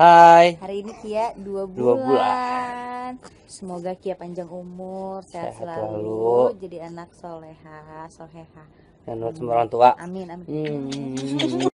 Hai. Hari ini Kia dua bulan. Dua bulan. Semoga Kia panjang umur, sehat, sehat selalu. selalu, jadi anak soleha, soleha. Dan buat semua orang tua. Amin, amin. Hmm.